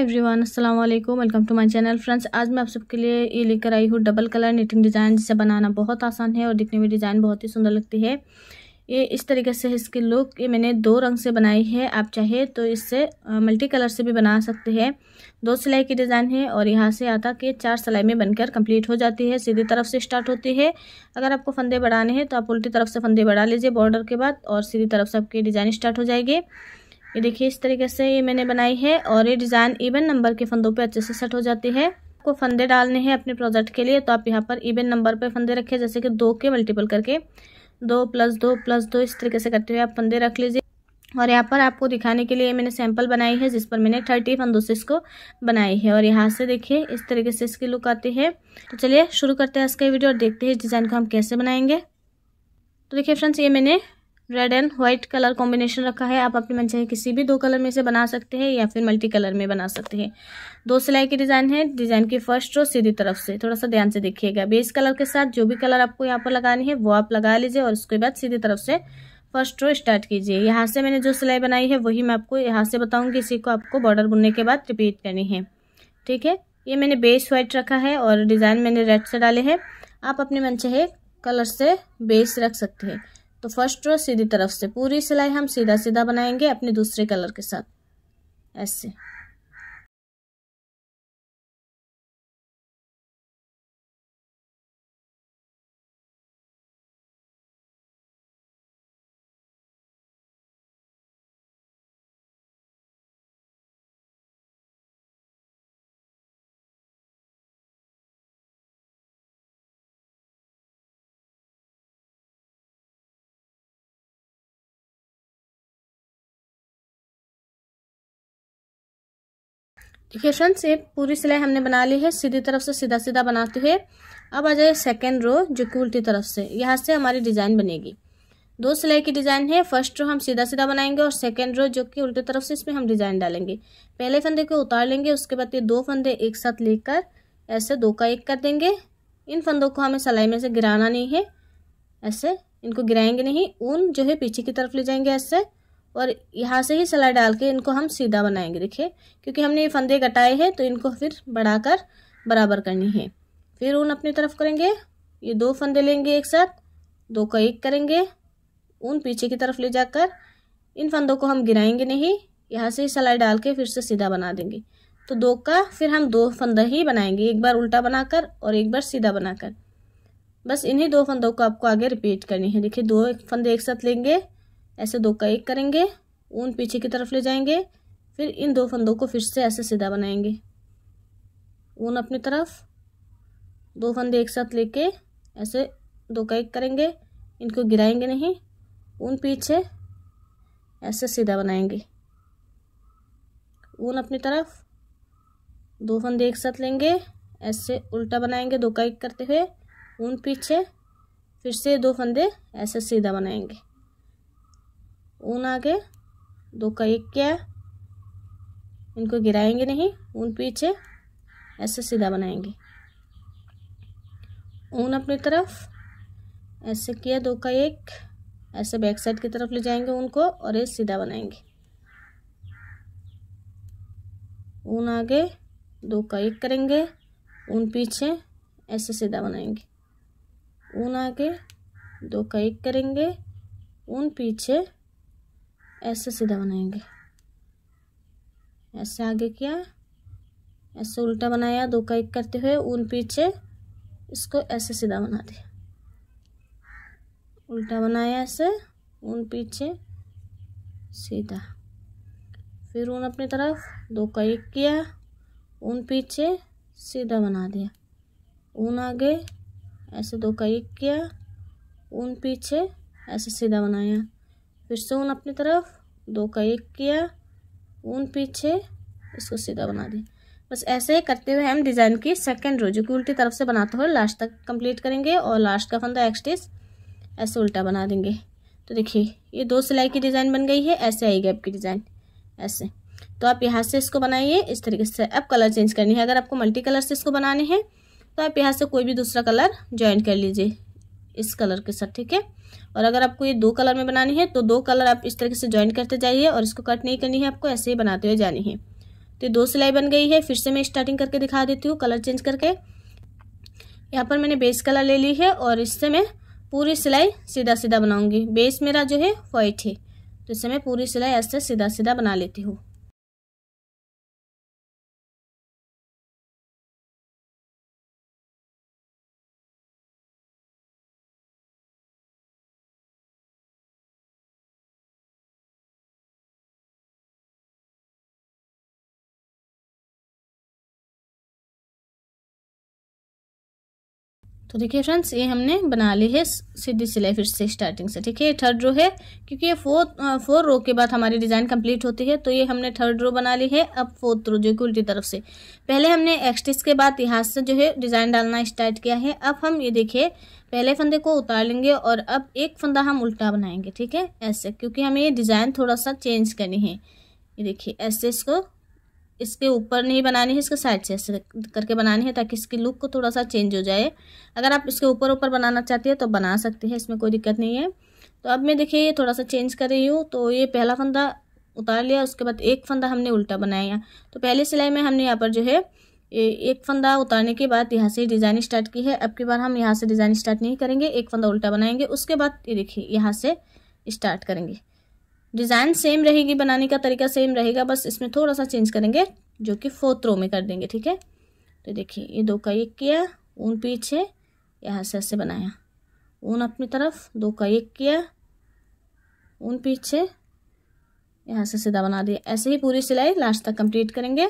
हाय everyone अस्सलाम वालेकुम welcome to my channel friends आज मैं आप सबके लिए ये लेकर आई हूँ डबल कलर निटिंग डिज़ाइन जिसे बनाना बहुत आसान है और दिखने में डिज़ाइन बहुत ही सुंदर लगती है ये इस तरीके से इसकी लुक ये मैंने दो रंग से बनाई है आप चाहे तो इससे मल्टी कलर से भी बना सकते हैं दो सिलाई की डिज़ाइन है और यहाँ से आता के चार सिलाई में बनकर कंप्लीट हो जाती है सीधी तरफ से स्टार्ट होती है अगर आपको फंदे बढ़ाने हैं तो आप उल्टी तरफ से फंदे बढ़ा लीजिए बॉर्डर के बाद और सीधी तरफ से आपकी डिज़ाइन स्टार्ट हो जाएगी ये देखिए इस तरीके से ये मैंने बनाई है और ये डिज़ाइन इवन नंबर के फंदों पे अच्छे से सेट हो जाती है आपको फंदे डालने हैं अपने प्रोजेक्ट के लिए तो आप यहाँ पर इवन नंबर पे फंदे रखें जैसे कि दो के मल्टीपल करके दो प्लस दो प्लस दो इस तरीके से करते हुए आप फंदे रख लीजिए और यहाँ पर आपको दिखाने के लिए मैंने सैंपल बनाई है जिस पर मैंने थर्टी फंदों से इसको बनाई है और यहाँ से देखिए इस तरीके से इसकी लुक आती है तो चलिए शुरू करते हैं इसका वीडियो और देखते हैं इस डिज़ाइन को हम कैसे बनाएंगे तो देखिए फ्रेंड्स ये मैंने red and white colour combination रखा है आप अपनी मन किसी भी दो कलर में से बना सकते हैं या फिर मल्टी कलर में बना सकते हैं दो सिलाई की डिज़ाइन है डिज़ाइन की फर्स्ट रो सीधी तरफ से थोड़ा सा ध्यान से देखिएगा बेस कलर के साथ जो भी कलर आपको यहाँ पर लगानी है वो आप लगा लीजिए और उसके बाद सीधी तरफ से फर्स्ट रो स्टार्ट कीजिए यहाँ से मैंने जो सिलाई बनाई है वही मैं आपको यहाँ से बताऊँगी इसी को आपको बॉर्डर बुनने के बाद रिपीट करनी है ठीक है ये मैंने बेस व्हाइट रखा है और डिज़ाइन मैंने रेड से डाले हैं आप अपने मनचाहे कलर से बेस रख सकते हैं तो फर्स्ट रो सीधी तरफ से पूरी सिलाई हम सीधा सीधा बनाएंगे अपने दूसरे कलर के साथ ऐसे देखिए फ्रेंड्स से पूरी सिलाई हमने बना ली है सीधी तरफ से सीधा सीधा बनाते हुए अब आ जाए सेकेंड रो जो कि उल्टी तरफ से यहाँ से हमारी डिज़ाइन बनेगी दो सिलाई की डिज़ाइन है फर्स्ट रो हम सीधा सीधा बनाएंगे और सेकेंड रो जो कि उल्टी तरफ से इसमें हम डिज़ाइन डालेंगे पहले फंदे को उतार लेंगे उसके बाद ये दो फंदे एक साथ लेकर ऐसे दो का एक कर देंगे इन फंदों को हमें सिलाई में से गिराना नहीं है ऐसे इनको गिराएंगे नहीं ऊन जो है पीछे की तरफ ले जाएंगे ऐसे और यहाँ से ही सलाई डाल के इनको हम सीधा बनाएंगे देखिए क्योंकि हमने ये फंदे कटाए हैं तो इनको फिर बढ़ाकर बराबर करनी है फिर ऊन अपनी तरफ करेंगे ये दो फंदे लेंगे एक साथ दो का एक करेंगे ऊन पीछे की तरफ ले जाकर इन फंदों को हम गिराएंगे नहीं यहाँ से ही सिलाई डाल के फिर से सीधा बना देंगे तो दो का फिर हम दो फंदा ही बनाएंगे एक बार उल्टा बनाकर और एक बार सीधा बनाकर बस इन्हीं दो फंदों को आपको आगे रिपीट करनी है देखिए दो फंदे एक साथ लेंगे ऐसे दो का एक करेंगे ऊन पीछे की तरफ ले जाएंगे फिर इन दो फंदों को फिर से ऐसे सीधा बनाएंगे ऊन अपनी तरफ दो फंदे एक साथ लेके ऐसे दो का एक करेंगे इनको गिराएंगे नहीं ऊन पीछे ऐसे सीधा बनाएंगे ऊन अपनी तरफ दो फंदे एक साथ लेंगे ऐसे उल्टा बनाएंगे दो का एक करते हुए ऊन पीछे फिर से दो फंदे ऐसे सीधा बनाएंगे ऊन आ गए दो का एक क्या इनको गिराएंगे नहीं ऊन पीछे ऐसे सीधा बनाएंगे ऊन अपनी तरफ ऐसे किया दो का एक ऐसे बैक साइड की तरफ ले जाएंगे ऊन को और ये सीधा बनाएंगे ऊन आगे दो का एक करेंगे ऊन पीछे ऐसे सीधा बनाएंगे ऊन आगे दो का एक करेंगे ऊन पीछे ऐसे सीधा बनाएंगे ऐसे आगे किया ऐसे उल्टा बनाया दो का एक करते हुए ऊन पीछे इसको ऐसे सीधा बना दिया उल्टा बनाया ऐसे ऊन पीछे सीधा फिर ऊन अपनी तरफ दो का एक किया ऊन पीछे सीधा बना दिया ऊन आगे ऐसे दो का एक किया ऊन पीछे ऐसे सीधा बनाया फिर से ऊन अपनी तरफ दो का एक किया ऊन पीछे इसको सीधा बना दिया बस ऐसे करते हुए हम डिज़ाइन की सेकेंड रो जो कि उल्टी तरफ से बनाते हुए लास्ट तक कंप्लीट करेंगे और लास्ट का फंदा एक्सटेज ऐसे उल्टा बना देंगे तो देखिए ये दो सिलाई की डिज़ाइन बन गई है ऐसे आएगी आपकी डिज़ाइन ऐसे तो आप यहाँ से इसको बनाइए इस तरीके से अब कलर चेंज करनी है अगर आपको मल्टी कलर से इसको बनाने हैं तो आप यहाँ से कोई भी दूसरा कलर ज्वाइन कर लीजिए इस कलर के साथ ठीक है और अगर आपको ये दो कलर में बनानी है तो दो कलर आप इस तरीके से ज्वाइन करते जाइए और इसको कट नहीं करनी है आपको ऐसे ही बनाते हुए जानी है तो दो सिलाई बन गई है फिर से मैं स्टार्टिंग करके दिखा देती हूँ कलर चेंज करके यहाँ पर मैंने बेस कलर ले ली है और इससे मैं पूरी सिलाई सीधा सीधा बनाऊंगी बेस मेरा जो है व्हाइट है तो इससे मैं पूरी सिलाई ऐसे सीधा सीधा बना लेती हूँ तो देखिए फ्रेंड्स ये हमने बना ली है सीधी सिलाई फिर से स्टार्टिंग से ठीक है थर्ड रो है क्योंकि ये फोर्थ फोर रो के बाद हमारी डिज़ाइन कंप्लीट होती है तो ये हमने थर्ड रो बना ली है अब फोर्थ रो जो कि उल्टी तरफ से पहले हमने एक्सटिस के बाद यहाँ से जो है डिज़ाइन डालना स्टार्ट किया है अब हम ये देखिए पहले फंदे को उतार लेंगे और अब एक फंदा हम उल्टा बनाएंगे ठीक है ऐसे क्योंकि हमें ये डिज़ाइन थोड़ा सा चेंज करनी है ये देखिए ऐसे इसको इसके ऊपर नहीं बनानी है इसके साइड से ऐसे करके बनानी है ताकि इसकी लुक को थोड़ा सा चेंज हो जाए अगर आप इसके ऊपर ऊपर बनाना चाहते हैं तो बना सकते हैं इसमें कोई दिक्कत नहीं है तो अब मैं देखिए ये थोड़ा सा चेंज कर रही हूँ तो ये पहला फंदा उतार लिया उसके बाद एक फंदा हमने उल्टा बनाया तो पहले सिलाई में हमने यहाँ पर जो है एक फंदा उतारने के बाद यहाँ से डिज़ाइन स्टार्ट की है अब की बार हम यहाँ से डिज़ाइन स्टार्ट नहीं करेंगे एक फंदा उल्टा बनाएंगे उसके बाद ये देखिए यहाँ से स्टार्ट करेंगे डिज़ाइन सेम रहेगी बनाने का तरीका सेम रहेगा बस इसमें थोड़ा सा चेंज करेंगे जो कि फोर्थ रो में कर देंगे ठीक है तो देखिए ये दो का एक किया ऊन पीछे यहाँ से ऐसे बनाया ऊन अपनी तरफ दो का एक किया ऊन पीछे यहाँ से सीधा बना दिया ऐसे ही पूरी सिलाई लास्ट तक कंप्लीट करेंगे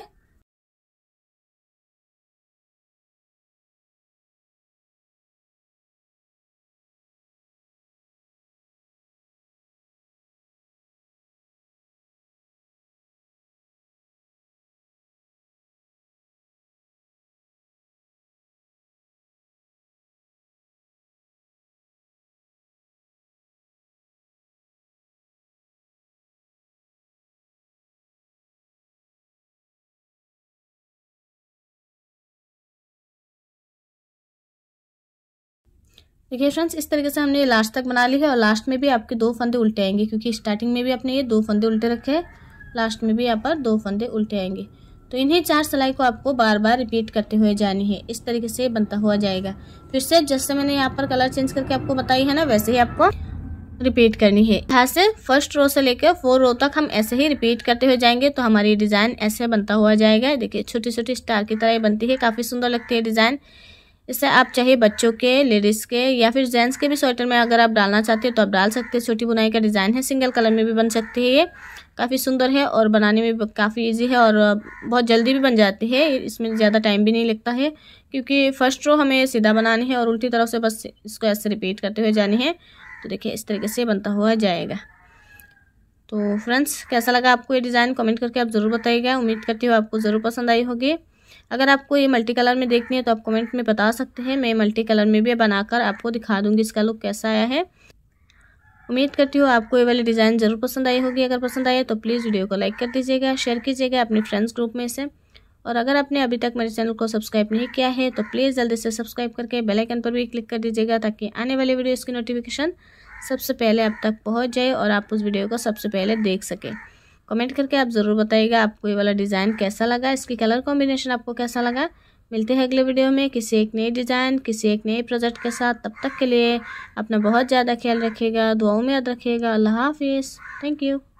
देखिए फ्रेंड्स इस तरीके से हमने लास्ट तक बना ली है और लास्ट में भी आपके दो फंदे उल्टे आएंगे क्योंकि स्टार्टिंग में भी आपने ये दो फंदे उल्टे रखे हैं लास्ट में भी यहाँ पर दो फंदे उल्टे आएंगे तो इन्हीं चार सिलाई को आपको बार बार रिपीट करते हुए जानी है इस तरीके से बनता हुआ जाएगा फिर से जैसे मैंने यहाँ पर कलर चेंज करके आपको बताई है ना वैसे ही आपको रिपीट करनी है यहाँ से फर्स्ट रो से लेकर फोर रो तक हम ऐसे ही रिपीट करते हुए जाएंगे तो हमारी डिज़ाइन ऐसे बनता हुआ जाएगा देखिए छोटी छोटी स्टार की तरह बनती है काफ़ी सुंदर लगती है डिज़ाइन इससे आप चाहे बच्चों के लेडीज़ के या फिर जेंट्स के भी स्वेटर में अगर आप डालना चाहते हो तो आप डाल सकते हैं छोटी बुनाई का डिज़ाइन है सिंगल कलर में भी बन सकती है ये काफ़ी सुंदर है और बनाने में काफ़ी इजी है और बहुत जल्दी भी बन जाती है इसमें ज़्यादा टाइम भी नहीं लगता है क्योंकि फर्स्ट रो हमें सीधा बनानी है और उल्टी तरफ से बस इसको ऐसे रिपीट करते हुए जानी है तो देखिए इस तरीके से बनता हुआ जाएगा तो फ्रेंड्स कैसा लगा आपको ये डिज़ाइन कमेंट करके आप ज़रूर बताइएगा उम्मीद करती हूँ आपको ज़रूर पसंद आई होगी अगर आपको ये मल्टी कलर में देखनी है तो आप कमेंट में बता सकते हैं मैं मल्टी कलर में भी बनाकर आपको दिखा दूंगी इसका लुक कैसा आया है उम्मीद करती हूँ आपको ये वाली डिज़ाइन ज़रूर पसंद आई होगी अगर पसंद आई तो प्लीज़ वीडियो को लाइक कर दीजिएगा शेयर कीजिएगा अपने फ्रेंड्स ग्रुप में से और अगर आपने अभी तक मेरे चैनल को सब्सक्राइब नहीं किया है तो प्लीज़ जल्दी से सब्सक्राइब करके बेल आइकन पर भी क्लिक कर दीजिएगा ताकि आने वाली वीडियोस की नोटिफिकेशन सबसे पहले आप तक पहुंच जाए और आप उस वीडियो को सबसे पहले देख सकें कमेंट करके आप ज़रूर बताइएगा आपको ये वाला डिज़ाइन कैसा लगा इसकी कलर कॉम्बिनेशन आपको कैसा लगा मिलते हैं अगले वीडियो में किसी एक नए डिज़ाइन किसी एक नए प्रोजेक्ट के साथ तब तक के लिए अपना बहुत ज़्यादा ख्याल रखिएगा दुआओं में याद रखिएगा अल्लाह हाफिज़ थैंक यू